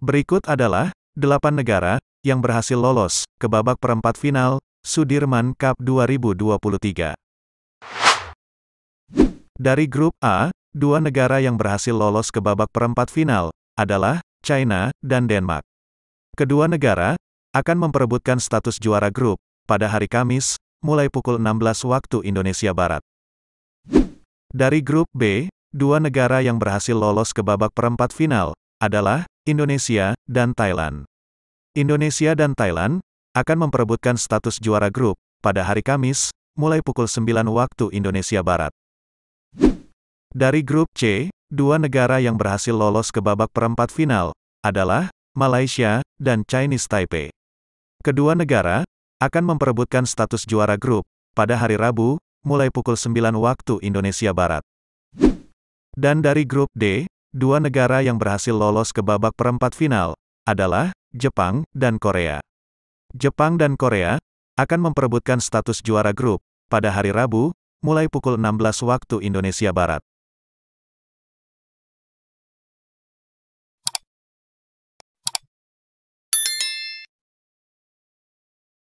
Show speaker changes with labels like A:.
A: Berikut adalah 8 negara yang berhasil lolos ke babak perempat final Sudirman Cup 2023. Dari grup A, dua negara yang berhasil lolos ke babak perempat final adalah China dan Denmark. Kedua negara akan memperebutkan status juara grup pada hari Kamis, mulai pukul 16 waktu Indonesia Barat. Dari grup B, dua negara yang berhasil lolos ke babak perempat final adalah Indonesia, dan Thailand. Indonesia dan Thailand akan memperebutkan status juara grup pada hari Kamis, mulai pukul 9 waktu Indonesia Barat. Dari grup C, dua negara yang berhasil lolos ke babak perempat final adalah Malaysia dan Chinese Taipei. Kedua negara akan memperebutkan status juara grup pada hari Rabu, mulai pukul 9 waktu Indonesia Barat. Dan dari grup D, Dua negara yang berhasil lolos ke babak perempat final adalah Jepang dan Korea. Jepang dan Korea akan memperebutkan status juara grup pada hari Rabu, mulai pukul 16
B: waktu Indonesia Barat.